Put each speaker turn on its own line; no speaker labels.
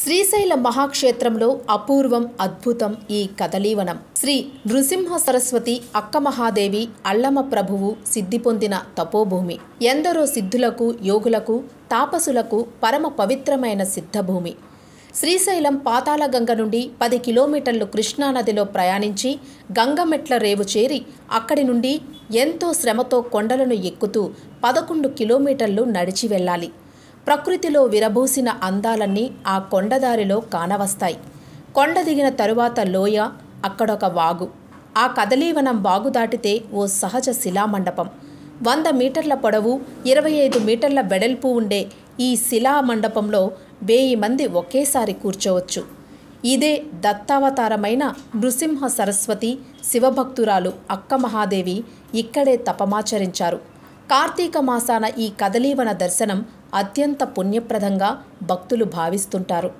శ్రీశైల మహాక్షేత్రంలో అపూర్వం అద్భుతం ఈ కదలీవనం శ్రీ నృసింహ సరస్వతి అక్క మహాదేవి అల్లమ ప్రభువు సిద్ధి పొందిన తపోభూమి ఎందరో సిద్ధులకు యోగులకు తాపసులకు పరమ పవిత్రమైన సిద్ధభూమి శ్రీశైలం పాతాళగంగ నుండి పది కిలోమీటర్లు కృష్ణానదిలో ప్రయాణించి గంగమెట్ల రేవు చేరి అక్కడి నుండి ఎంతో శ్రమతో కొండలను ఎక్కుతూ పదకొండు కిలోమీటర్లు నడిచి వెళ్ళాలి ప్రకృతిలో విరబూసిన అందాలన్నీ ఆ కొండదారిలో కానవస్తాయి కొండ దిగిన తరువాత లోయ అక్కడొక వాగు ఆ కదలీవనం వాగు దాటితే ఓ సహజ శిలామండపం వంద మీటర్ల పొడవు ఇరవై ఐదు మీటర్ల వెడల్పు ఉండే ఈ శిలా మండపంలో వేయి మంది ఒకేసారి కూర్చోవచ్చు ఇదే దత్తావతారమైన నృసింహ సరస్వతి శివభక్తురాలు అక్క మహాదేవి ఇక్కడే తపమాచరించారు కార్తీక మాసాన ఈ కదలీవన దర్శనం అత్యంత పుణ్యప్రదంగా భక్తులు భావిస్తుంటారు